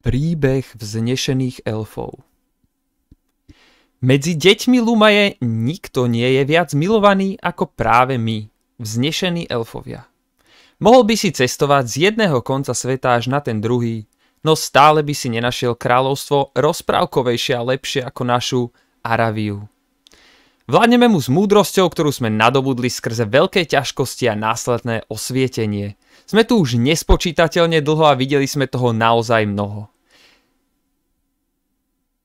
Príbeh vznešených elfov Medzi deťmi Lumaje nikto nie je viac milovaný ako práve my, vznešení elfovia. Mohol by si cestovať z jedného konca sveta až na ten druhý, no stále by si nenašiel kráľovstvo rozprávkovejšie a lepšie ako našu Araviu. Vládneme mu s múdrosťou, ktorú sme nadobudli skrze veľké ťažkosti a následné osvietenie. Sme tu už nespočítateľne dlho a videli sme toho naozaj mnoho.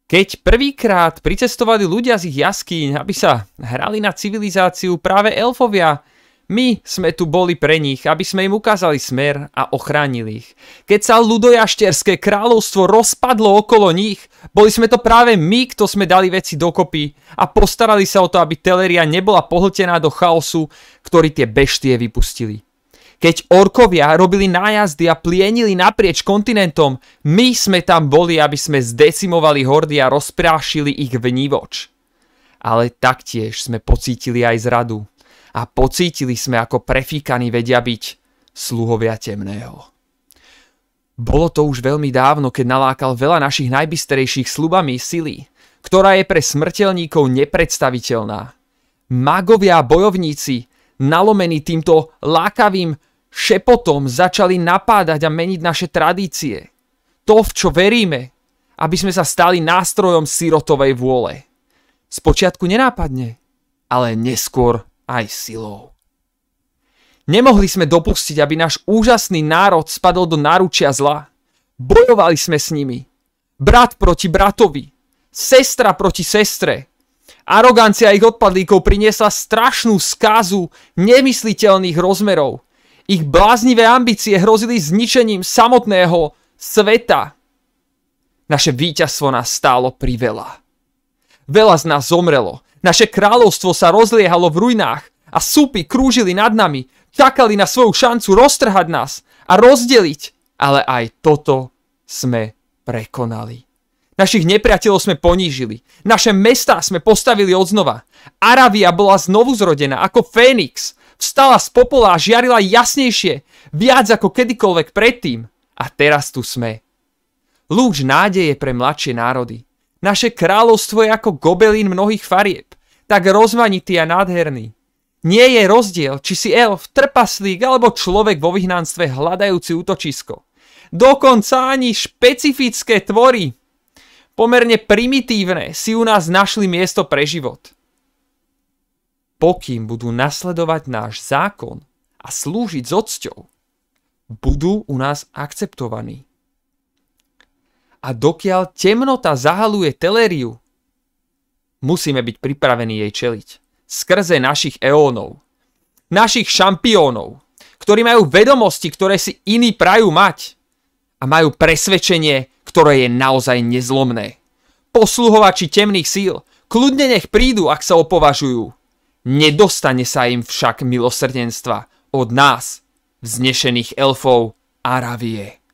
Keď prvýkrát pricestovali ľudia z ich jaskýň, aby sa hrali na civilizáciu práve elfovia, my sme tu boli pre nich, aby sme im ukázali smer a ochránili ich. Keď sa ľudojašterské kráľovstvo rozpadlo okolo nich, boli sme to práve my, kto sme dali veci dokopy a postarali sa o to, aby Teleria nebola pohltená do chaosu, ktorý tie beštie vypustili. Keď orkovia robili nájazdy a plienili naprieč kontinentom, my sme tam boli, aby sme zdecimovali hordy a rozprášili ich vnívoč. Ale taktiež sme pocítili aj zradu a pocítili sme, ako prefíkaní vedia byť sluhovia temného. Bolo to už veľmi dávno, keď nalákal veľa našich najbysterejších slubami sily, ktorá je pre smrteľníkov nepredstaviteľná. Magovia a bojovníci, nalomení týmto lákavým šepotom, začali napádať a meniť naše tradície. To, v čo veríme, aby sme sa stali nástrojom sirotovej vôle. Spočiatku nenápadne, ale neskôr aj silou. Nemohli sme dopustiť, aby náš úžasný národ spadol do náručia zla. Bojovali sme s nimi. Brat proti bratovi. Sestra proti sestre. Arogancia ich odpadlíkov priniesla strašnú skázu nemysliteľných rozmerov. Ich bláznivé ambície hrozili zničením samotného sveta. Naše víťazstvo nás stálo priveľa. Veľa z nás zomrelo, naše kráľovstvo sa rozliehalo v ruinách a súpy krúžili nad nami, čakali na svoju šancu roztrhať nás a rozdeliť. Ale aj toto sme prekonali. Našich nepriateľov sme ponížili. Naše mestá sme postavili odznova. Aravia bola znovu zrodená ako Fénix. Vstala z popola a žiarila jasnejšie, viac ako kedykoľvek predtým. A teraz tu sme. Lúč nádeje pre mladšie národy. Naše kráľovstvo je ako gobelín mnohých farieb tak rozmanitý a nádherný. Nie je rozdiel, či si elf, trpaslík alebo človek vo vyhnanstve hľadajúci útočisko. Dokonca ani špecifické tvory, pomerne primitívne, si u nás našli miesto pre život. Pokým budú nasledovať náš zákon a slúžiť s odsťou, budú u nás akceptovaní. A dokiaľ temnota zahaluje teleriu, musíme byť pripravení jej čeliť. Skrze našich eónov, našich šampiónov, ktorí majú vedomosti, ktoré si iní prajú mať a majú presvedčenie, ktoré je naozaj nezlomné. Posluhovači temných síl, kľudne nech prídu, ak sa opovažujú. Nedostane sa im však milosrdenstva od nás, vznešených elfov Aravie.